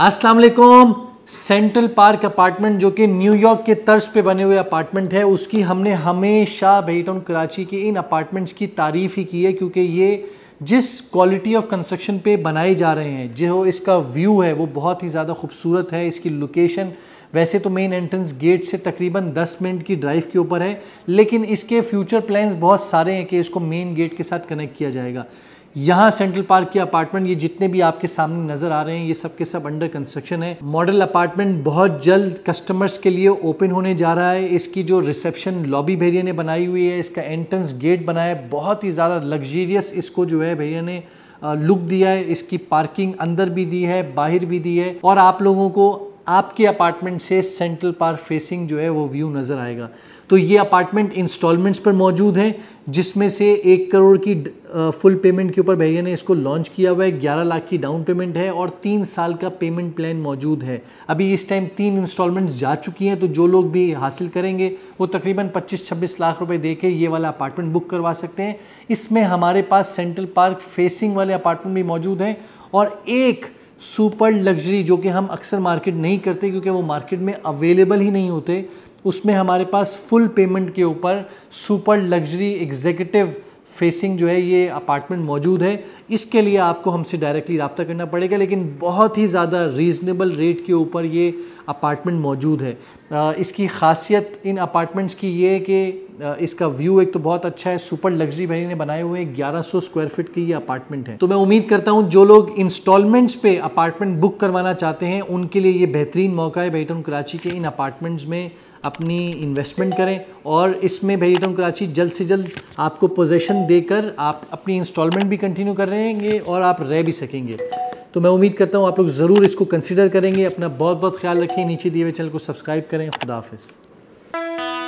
अस्सलाम वालेकुम central park apartment जो कि न्यूयॉर्क के तर्ज पे बने हुए अपार्टमेंट है उसकी हमने हमेशा बेटाउन कराची के इन अपार्टमेंट्स की तारीफ़ ही की है क्योंकि ये जिस क्वालिटी ऑफ कंस्ट्रक्शन पे बनाए जा रहे हैं जो इसका व्यू है वो बहुत ही ज़्यादा खूबसूरत है इसकी लोकेशन वैसे तो मेन एंट्रेंस गेट से तकरीबन 10 मिनट की ड्राइव के ऊपर है लेकिन इसके फ्यूचर प्लान्स बहुत सारे हैं कि इसको मेन गेट के साथ कनेक्ट किया जाएगा यहाँ सेंट्रल पार्क के अपार्टमेंट ये जितने भी आपके सामने नज़र आ रहे हैं ये सब के सब अंडर कंस्ट्रक्शन है मॉडल अपार्टमेंट बहुत जल्द कस्टमर्स के लिए ओपन होने जा रहा है इसकी जो रिसेप्शन लॉबी भैया ने बनाई हुई है इसका एंट्रेंस गेट बनाया है बहुत ही ज़्यादा लग्जीरियस इसको जो है भैया ने लुक दिया है इसकी पार्किंग अंदर भी दी है बाहर भी दी है और आप लोगों को आपके अपार्टमेंट से सेंट्रल पार्क फेसिंग जो है वो व्यू नज़र आएगा तो ये अपार्टमेंट इंस्टॉलमेंट्स पर मौजूद हैं जिसमें से एक करोड़ की फुल पेमेंट के ऊपर भैया ने इसको लॉन्च किया हुआ है ग्यारह लाख की डाउन पेमेंट है और तीन साल का पेमेंट प्लान मौजूद है अभी इस टाइम तीन इंस्टॉलमेंट्स जा चुकी हैं तो जो लोग भी हासिल करेंगे वो तकरीबन 25-26 लाख रुपए दे के ये वाला अपार्टमेंट बुक करवा सकते हैं इसमें हमारे पास सेंट्रल पार्क फेसिंग वाले अपार्टमेंट भी मौजूद हैं और एक सुपर लग्जरी जो कि हम अक्सर मार्केट नहीं करते क्योंकि वो मार्केट में अवेलेबल ही नहीं होते उसमें हमारे पास फुल पेमेंट के ऊपर सुपर लग्जरी एग्जीक्यूटिव फेसिंग जो है ये अपार्टमेंट मौजूद है इसके लिए आपको हमसे डायरेक्टली रबता करना पड़ेगा लेकिन बहुत ही ज़्यादा रीज़नेबल रेट के ऊपर ये अपार्टमेंट मौजूद है इसकी खासियत इन अपार्टमेंट्स की ये है कि इसका व्यू एक तो बहुत अच्छा है सुपर लग्जरी भाई ने बनाए हुए 1100 स्क्वायर फीट की ये अपार्टमेंट है तो मैं उम्मीद करता हूँ जो लोग इंस्टॉलमेंट्स पे अपार्टमेंट बुक करवाना चाहते हैं उनके लिए ये बेहतरीन मौका है बेटन तो कराची के इन अपार्टमेंट्स में अपनी इन्वेस्टमेंट करें और इसमें हूँ कराची जल्द से जल्द आपको पोजेशन देकर आप अपनी इंस्टॉलमेंट भी कंटिन्यू कर रहेंगे और आप रह भी सकेंगे तो मैं उम्मीद करता हूँ आप लोग ज़रूर इसको कंसिडर करेंगे अपना बहुत बहुत ख्याल रखें नीचे दिए हुए चैनल को सब्सक्राइब करें खुदा